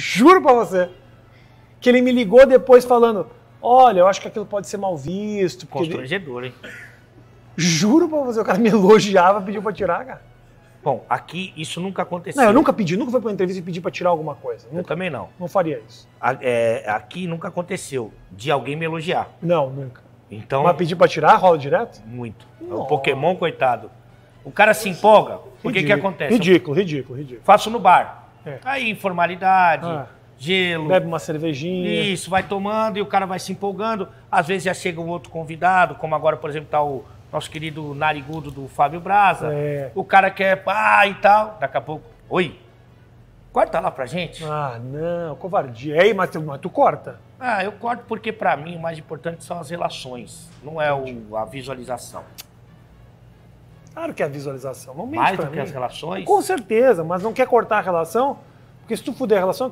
Juro pra você. Que ele me ligou depois falando: Olha, eu acho que aquilo pode ser mal visto. Constrangedor, hein? Juro pra você, o cara me elogiava, pediu pra tirar, cara. Bom, aqui isso nunca aconteceu. Não, eu nunca pedi, nunca fui pra uma entrevista e pedi pra tirar alguma coisa. Eu também não. Não faria isso. A, é, aqui nunca aconteceu de alguém me elogiar. Não, nunca. Então. Mas pedir pra tirar, rola direto? Muito. É Nossa. O Pokémon, coitado. O cara se empolga. Ridículo. O que que acontece? Ridículo, ridículo, ridículo. Faço no bar. É. Aí, informalidade, ah, gelo. Bebe uma cervejinha. Isso, vai tomando e o cara vai se empolgando. Às vezes já chega um outro convidado, como agora, por exemplo, tá o nosso querido narigudo do Fábio Braza. É. O cara quer pá e tal. Daqui a pouco, oi, corta lá pra gente. Ah, não, covardia. Ei, é, mas tu, mas tu corta? Ah, eu corto porque para mim o mais importante são as relações, não é o, a visualização. Claro que é a visualização. Não mente Mais do que as relações? Com certeza, mas não quer cortar a relação, porque se tu fuder a relação,